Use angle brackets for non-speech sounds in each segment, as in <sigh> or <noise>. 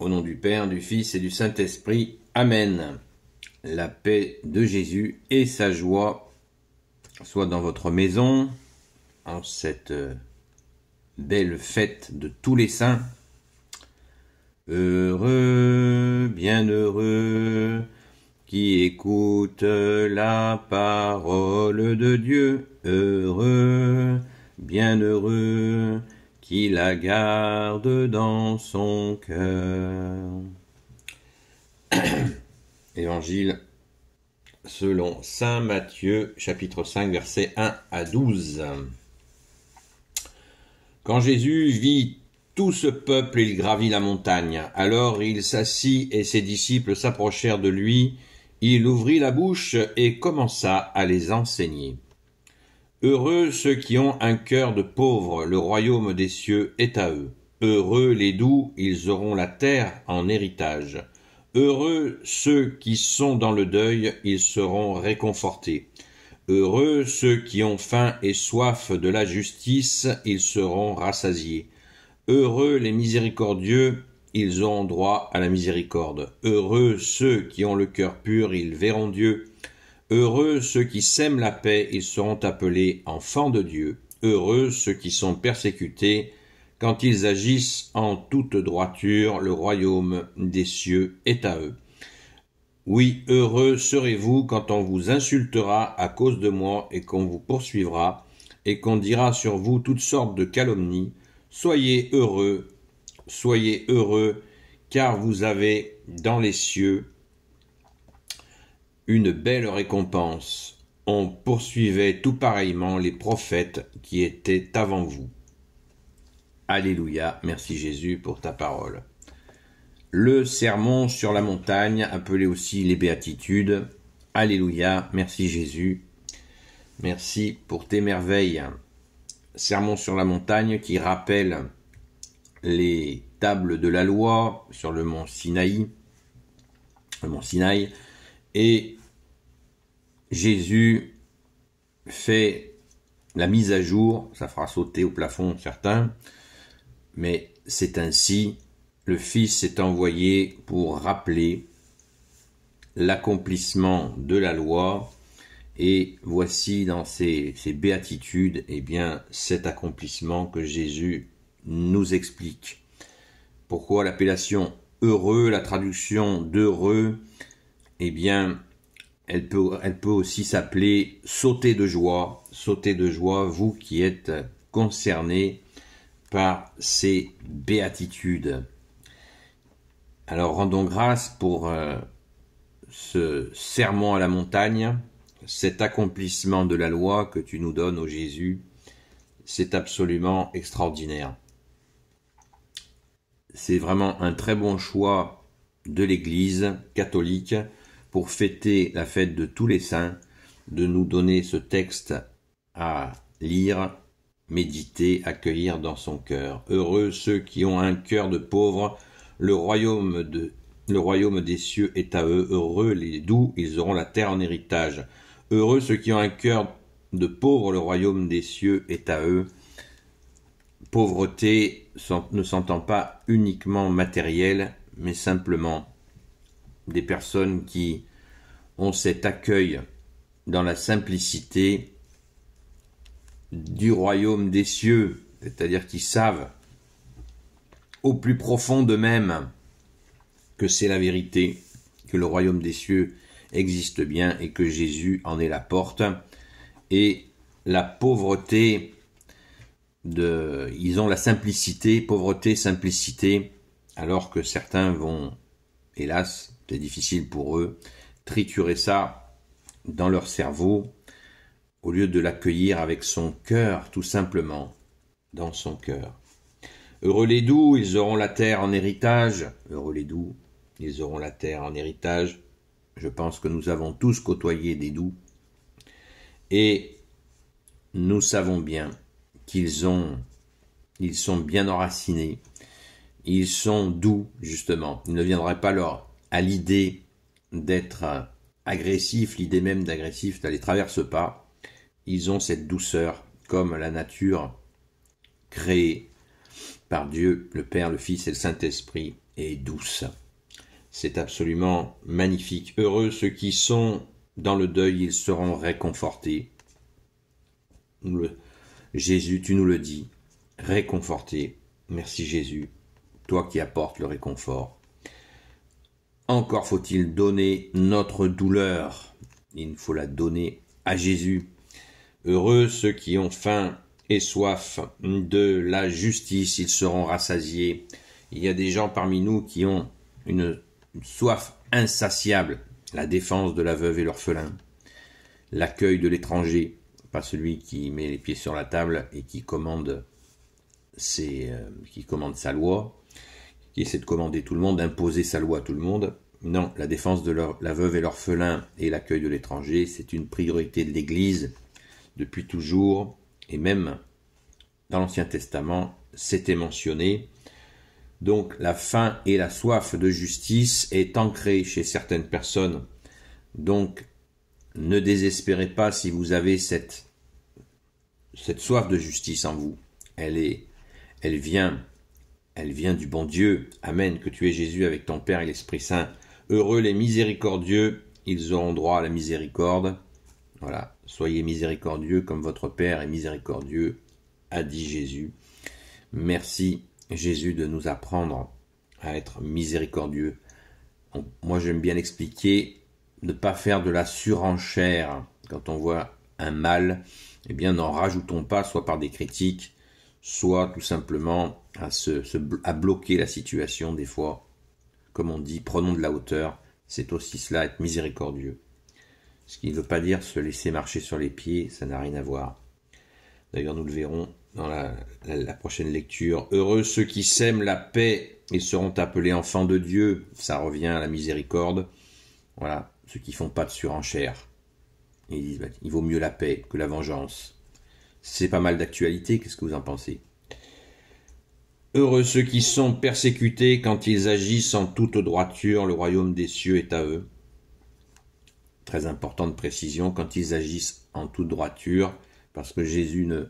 Au nom du Père, du Fils et du Saint-Esprit. Amen. La paix de Jésus et sa joie soient dans votre maison en cette euh, belle fête de tous les saints. Heureux, bienheureux, qui écoute la parole de Dieu. Heureux, bienheureux, qui la garde dans son cœur. <clears throat> Évangile selon Saint Matthieu chapitre 5 verset 1 à 12. Quand Jésus vit tout ce peuple, il gravit la montagne. Alors il s'assit et ses disciples s'approchèrent de lui. Il ouvrit la bouche et commença à les enseigner. Heureux ceux qui ont un cœur de pauvre, le royaume des cieux est à eux. Heureux les doux, ils auront la terre en héritage. Heureux ceux qui sont dans le deuil, ils seront réconfortés. Heureux ceux qui ont faim et soif de la justice, ils seront rassasiés. Heureux les miséricordieux, ils auront droit à la miséricorde. Heureux ceux qui ont le cœur pur, ils verront Dieu. Heureux ceux qui sèment la paix, ils seront appelés enfants de Dieu. Heureux ceux qui sont persécutés, quand ils agissent en toute droiture, le royaume des cieux est à eux. Oui, heureux serez-vous quand on vous insultera à cause de moi et qu'on vous poursuivra et qu'on dira sur vous toutes sortes de calomnies. Soyez heureux, soyez heureux, car vous avez dans les cieux une belle récompense. On poursuivait tout pareillement les prophètes qui étaient avant vous. Alléluia, merci Jésus pour ta parole. Le sermon sur la montagne, appelé aussi les béatitudes. Alléluia, merci Jésus. Merci pour tes merveilles. Sermon sur la montagne qui rappelle les tables de la loi sur le mont Sinaï, le mont Sinaï, et Jésus fait la mise à jour, ça fera sauter au plafond certains, mais c'est ainsi, le Fils s'est envoyé pour rappeler l'accomplissement de la loi, et voici dans ces, béatitudes, et eh bien, cet accomplissement que Jésus nous explique. Pourquoi l'appellation heureux, la traduction d'heureux, eh bien, elle peut, elle peut aussi s'appeler sauter de joie, sauter de joie, vous qui êtes concernés par ces béatitudes. Alors rendons grâce pour euh, ce serment à la montagne, cet accomplissement de la loi que tu nous donnes, au Jésus, c'est absolument extraordinaire. C'est vraiment un très bon choix de l'Église catholique pour fêter la fête de tous les saints, de nous donner ce texte à lire, méditer, accueillir dans son cœur. Heureux ceux qui ont un cœur de pauvre, le royaume, de, le royaume des cieux est à eux. Heureux les doux, ils auront la terre en héritage. Heureux ceux qui ont un cœur de pauvre, le royaume des cieux est à eux. Pauvreté ne s'entend pas uniquement matérielle, mais simplement des personnes qui ont cet accueil dans la simplicité du royaume des cieux, c'est-à-dire qui savent au plus profond d'eux-mêmes que c'est la vérité, que le royaume des cieux existe bien et que Jésus en est la porte. Et la pauvreté de ils ont la simplicité, pauvreté, simplicité, alors que certains vont hélas c'est difficile pour eux. Triturer ça dans leur cerveau au lieu de l'accueillir avec son cœur, tout simplement, dans son cœur. Heureux les doux, ils auront la terre en héritage. Heureux les doux, ils auront la terre en héritage. Je pense que nous avons tous côtoyé des doux. Et nous savons bien qu'ils ont, ils sont bien enracinés. Ils sont doux, justement. Ils ne viendraient pas leur à l'idée d'être euh, agressif, l'idée même d'agressif, ne les traverse pas. Ils ont cette douceur, comme la nature créée par Dieu, le Père, le Fils et le Saint-Esprit, est douce. C'est absolument magnifique. Heureux ceux qui sont dans le deuil, ils seront réconfortés. Jésus, tu nous le dis, réconfortés. Merci Jésus, toi qui apportes le réconfort. Encore faut-il donner notre douleur. Il faut la donner à Jésus. Heureux ceux qui ont faim et soif de la justice, ils seront rassasiés. Il y a des gens parmi nous qui ont une, soif insatiable, la défense de la veuve et l'orphelin, l'accueil de l'étranger, pas celui qui met les pieds sur la table et qui commande euh, qui commande sa loi, qui essaie de commander tout le monde, d'imposer sa loi à tout le monde. Non, la défense de la veuve et l'orphelin et l'accueil de l'étranger, c'est une priorité de l'Église depuis toujours, et même dans l'Ancien Testament, c'était mentionné. Donc la faim et la soif de justice est ancrée chez certaines personnes. Donc ne désespérez pas si vous avez cette, cette soif de justice en vous. Elle, est, elle vient elle vient du bon Dieu. Amen. Que tu es Jésus avec ton Père et l'Esprit Saint. Heureux les miséricordieux, ils auront droit à la miséricorde. Voilà. Soyez miséricordieux comme votre Père est miséricordieux, a dit Jésus. Merci Jésus de nous apprendre à être miséricordieux. Moi j'aime bien expliquer ne pas faire de la surenchère quand on voit un mal, eh bien n'en rajoutons pas soit par des critiques, soit tout simplement à, se, bloquer la situation des fois. Comme on dit, prenons de la hauteur, c'est aussi cela, être miséricordieux. Ce qui ne veut pas dire se laisser marcher sur les pieds, ça n'a rien à voir. D'ailleurs, nous le verrons dans la, prochaine lecture. Heureux ceux qui sèment la paix et seront appelés enfants de Dieu. Ça revient à la miséricorde. Voilà, ceux qui font pas de surenchère. Ils disent, bah, il vaut mieux la paix que la vengeance. C'est pas mal d'actualité, qu'est-ce que vous en pensez Heureux ceux qui sont persécutés quand ils agissent en toute droiture, le royaume des cieux est à eux. Très importante précision, quand ils agissent en toute droiture, parce que Jésus ne,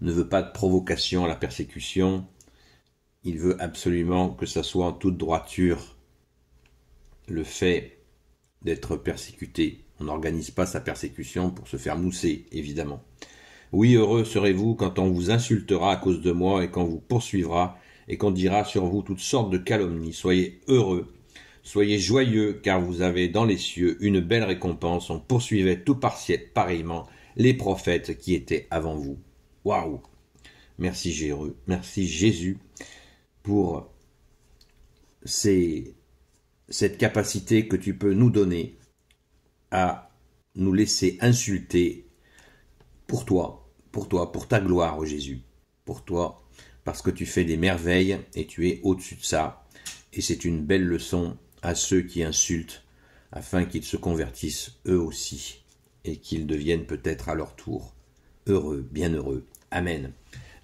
ne veut pas de provocation à la persécution, il veut absolument que ça soit en toute droiture le fait d'être persécuté. On n'organise pas sa persécution pour se faire mousser, évidemment. Oui, heureux serez-vous quand on vous insultera à cause de moi et quand vous poursuivra et qu'on dira sur vous toutes sortes de calomnies. Soyez heureux, soyez joyeux, car vous avez dans les cieux une belle récompense. On poursuivait tout pareillement les prophètes qui étaient avant vous. Waouh Merci merci Jésus pour cette capacité que tu peux nous donner à nous laisser insulter pour toi, pour toi, pour ta gloire, ô Jésus, pour toi, parce que tu fais des merveilles et tu es au-dessus de ça, et c'est une belle leçon à ceux qui insultent, afin qu'ils se convertissent eux aussi, et qu'ils deviennent peut-être à leur tour heureux, bienheureux. Amen.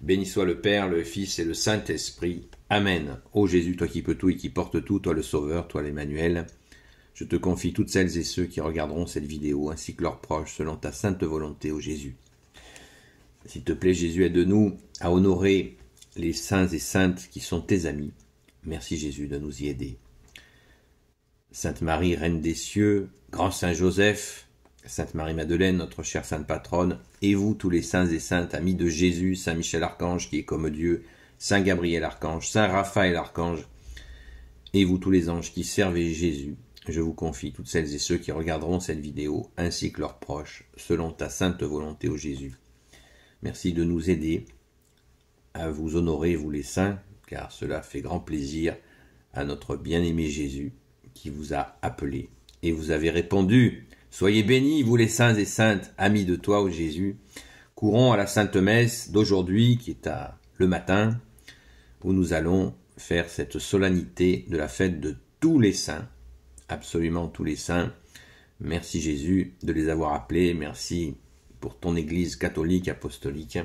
Béni soit le Père, le Fils et le Saint-Esprit. Amen. Ô Jésus, toi qui peux tout et qui porte tout, toi le Sauveur, toi l'Emmanuel, je te confie toutes celles et ceux qui regarderont cette vidéo, ainsi que leurs proches, selon ta sainte volonté, ô Jésus. S'il te plaît, Jésus, aide-nous à honorer les saints et saintes qui sont tes amis. Merci, Jésus, de nous y aider. Sainte Marie, Reine des cieux, Grand Saint Joseph, Sainte Marie-Madeleine, notre chère Sainte Patronne, et vous, tous les saints et saintes, amis de Jésus, Saint Michel-Archange, qui est comme Dieu, Saint Gabriel-Archange, Saint Raphaël-Archange, et vous, tous les anges qui servez Jésus, je vous confie toutes celles et ceux qui regarderont cette vidéo, ainsi que leurs proches, selon ta sainte volonté, au Jésus. Merci de nous aider à vous honorer, vous les saints, car cela fait grand plaisir à notre bien-aimé Jésus qui vous a appelé et vous avez répondu. Soyez bénis, vous les saints et saintes, amis de toi, ô Jésus. Courons à la Sainte Messe d'aujourd'hui, qui est à le matin, où nous allons faire cette solennité de la fête de tous les saints, absolument tous les saints. Merci Jésus de les avoir appelés, merci pour ton Église catholique apostolique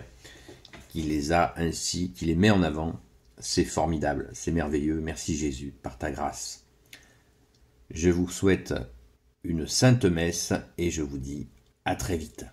qui les a ainsi, qui les met en avant. C'est formidable, c'est merveilleux. Merci Jésus par ta grâce. Je vous souhaite une sainte messe et je vous dis à très vite.